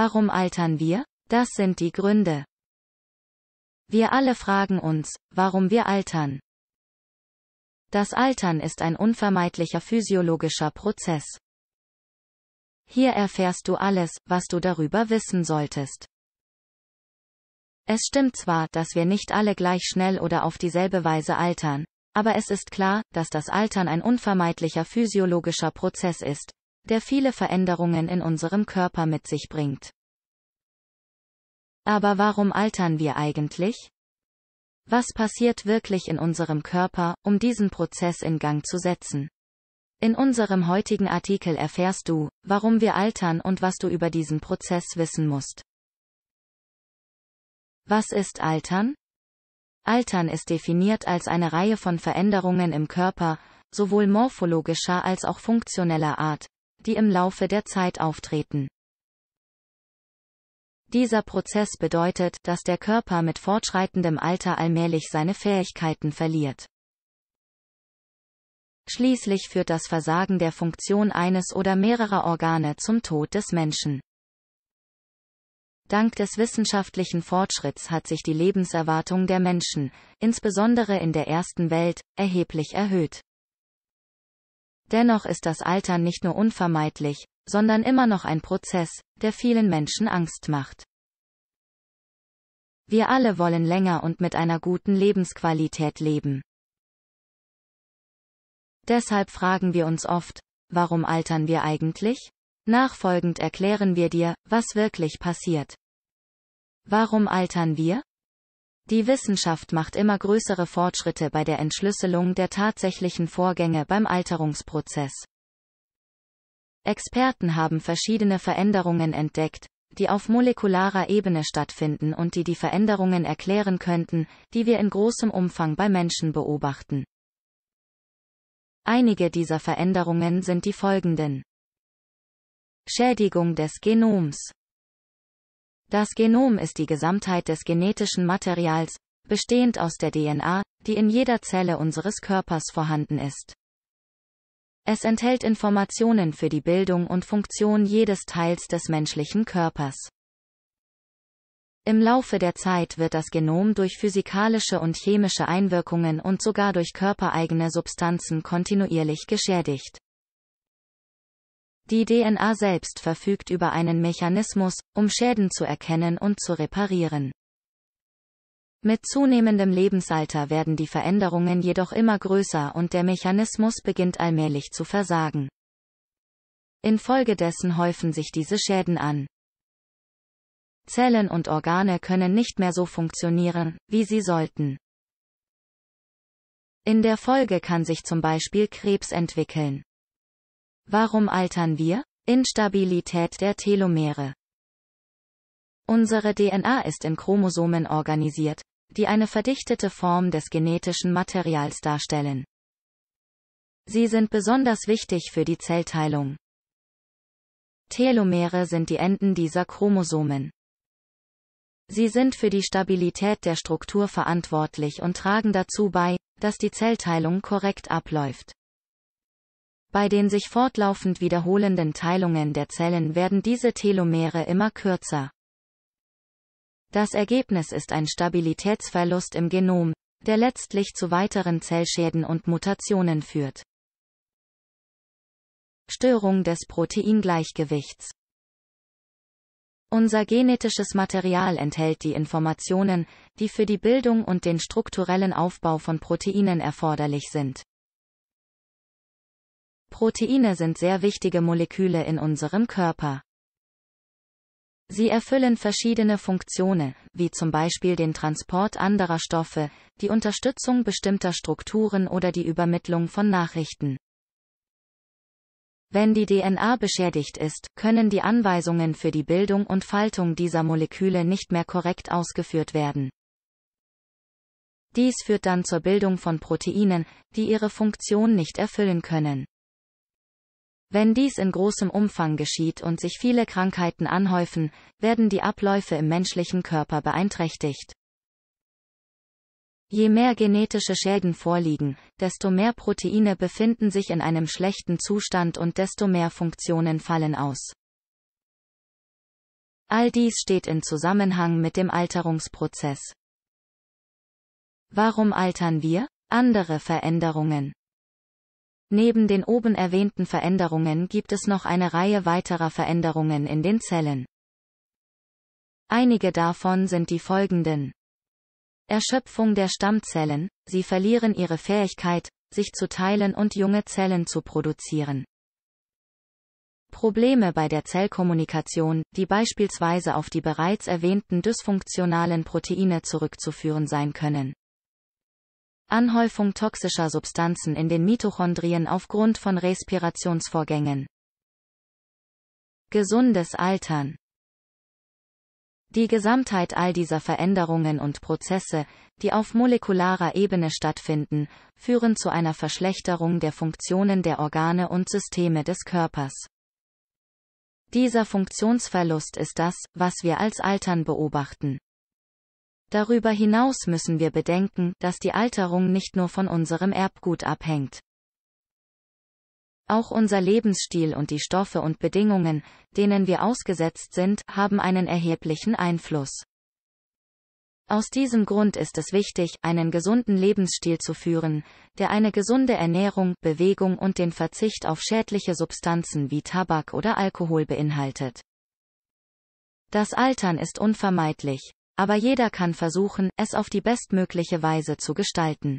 Warum altern wir? Das sind die Gründe. Wir alle fragen uns, warum wir altern. Das Altern ist ein unvermeidlicher physiologischer Prozess. Hier erfährst du alles, was du darüber wissen solltest. Es stimmt zwar, dass wir nicht alle gleich schnell oder auf dieselbe Weise altern, aber es ist klar, dass das Altern ein unvermeidlicher physiologischer Prozess ist, der viele Veränderungen in unserem Körper mit sich bringt. Aber warum altern wir eigentlich? Was passiert wirklich in unserem Körper, um diesen Prozess in Gang zu setzen? In unserem heutigen Artikel erfährst du, warum wir altern und was du über diesen Prozess wissen musst. Was ist Altern? Altern ist definiert als eine Reihe von Veränderungen im Körper, sowohl morphologischer als auch funktioneller Art, die im Laufe der Zeit auftreten. Dieser Prozess bedeutet, dass der Körper mit fortschreitendem Alter allmählich seine Fähigkeiten verliert. Schließlich führt das Versagen der Funktion eines oder mehrerer Organe zum Tod des Menschen. Dank des wissenschaftlichen Fortschritts hat sich die Lebenserwartung der Menschen, insbesondere in der ersten Welt, erheblich erhöht. Dennoch ist das Altern nicht nur unvermeidlich, sondern immer noch ein Prozess, der vielen Menschen Angst macht. Wir alle wollen länger und mit einer guten Lebensqualität leben. Deshalb fragen wir uns oft, warum altern wir eigentlich? Nachfolgend erklären wir dir, was wirklich passiert. Warum altern wir? Die Wissenschaft macht immer größere Fortschritte bei der Entschlüsselung der tatsächlichen Vorgänge beim Alterungsprozess. Experten haben verschiedene Veränderungen entdeckt, die auf molekularer Ebene stattfinden und die die Veränderungen erklären könnten, die wir in großem Umfang bei Menschen beobachten. Einige dieser Veränderungen sind die folgenden. Schädigung des Genoms das Genom ist die Gesamtheit des genetischen Materials, bestehend aus der DNA, die in jeder Zelle unseres Körpers vorhanden ist. Es enthält Informationen für die Bildung und Funktion jedes Teils des menschlichen Körpers. Im Laufe der Zeit wird das Genom durch physikalische und chemische Einwirkungen und sogar durch körpereigene Substanzen kontinuierlich geschädigt. Die DNA selbst verfügt über einen Mechanismus, um Schäden zu erkennen und zu reparieren. Mit zunehmendem Lebensalter werden die Veränderungen jedoch immer größer und der Mechanismus beginnt allmählich zu versagen. Infolgedessen häufen sich diese Schäden an. Zellen und Organe können nicht mehr so funktionieren, wie sie sollten. In der Folge kann sich zum Beispiel Krebs entwickeln. Warum altern wir? Instabilität der Telomere. Unsere DNA ist in Chromosomen organisiert, die eine verdichtete Form des genetischen Materials darstellen. Sie sind besonders wichtig für die Zellteilung. Telomere sind die Enden dieser Chromosomen. Sie sind für die Stabilität der Struktur verantwortlich und tragen dazu bei, dass die Zellteilung korrekt abläuft. Bei den sich fortlaufend wiederholenden Teilungen der Zellen werden diese Telomere immer kürzer. Das Ergebnis ist ein Stabilitätsverlust im Genom, der letztlich zu weiteren Zellschäden und Mutationen führt. Störung des Proteingleichgewichts unser genetisches Material enthält die Informationen, die für die Bildung und den strukturellen Aufbau von Proteinen erforderlich sind. Proteine sind sehr wichtige Moleküle in unserem Körper. Sie erfüllen verschiedene Funktionen, wie zum Beispiel den Transport anderer Stoffe, die Unterstützung bestimmter Strukturen oder die Übermittlung von Nachrichten. Wenn die DNA beschädigt ist, können die Anweisungen für die Bildung und Faltung dieser Moleküle nicht mehr korrekt ausgeführt werden. Dies führt dann zur Bildung von Proteinen, die ihre Funktion nicht erfüllen können. Wenn dies in großem Umfang geschieht und sich viele Krankheiten anhäufen, werden die Abläufe im menschlichen Körper beeinträchtigt. Je mehr genetische Schäden vorliegen, desto mehr Proteine befinden sich in einem schlechten Zustand und desto mehr Funktionen fallen aus. All dies steht in Zusammenhang mit dem Alterungsprozess. Warum altern wir? Andere Veränderungen. Neben den oben erwähnten Veränderungen gibt es noch eine Reihe weiterer Veränderungen in den Zellen. Einige davon sind die folgenden. Erschöpfung der Stammzellen, sie verlieren ihre Fähigkeit, sich zu teilen und junge Zellen zu produzieren. Probleme bei der Zellkommunikation, die beispielsweise auf die bereits erwähnten dysfunktionalen Proteine zurückzuführen sein können. Anhäufung toxischer Substanzen in den Mitochondrien aufgrund von Respirationsvorgängen. Gesundes Altern. Die Gesamtheit all dieser Veränderungen und Prozesse, die auf molekularer Ebene stattfinden, führen zu einer Verschlechterung der Funktionen der Organe und Systeme des Körpers. Dieser Funktionsverlust ist das, was wir als Altern beobachten. Darüber hinaus müssen wir bedenken, dass die Alterung nicht nur von unserem Erbgut abhängt. Auch unser Lebensstil und die Stoffe und Bedingungen, denen wir ausgesetzt sind, haben einen erheblichen Einfluss. Aus diesem Grund ist es wichtig, einen gesunden Lebensstil zu führen, der eine gesunde Ernährung, Bewegung und den Verzicht auf schädliche Substanzen wie Tabak oder Alkohol beinhaltet. Das Altern ist unvermeidlich, aber jeder kann versuchen, es auf die bestmögliche Weise zu gestalten.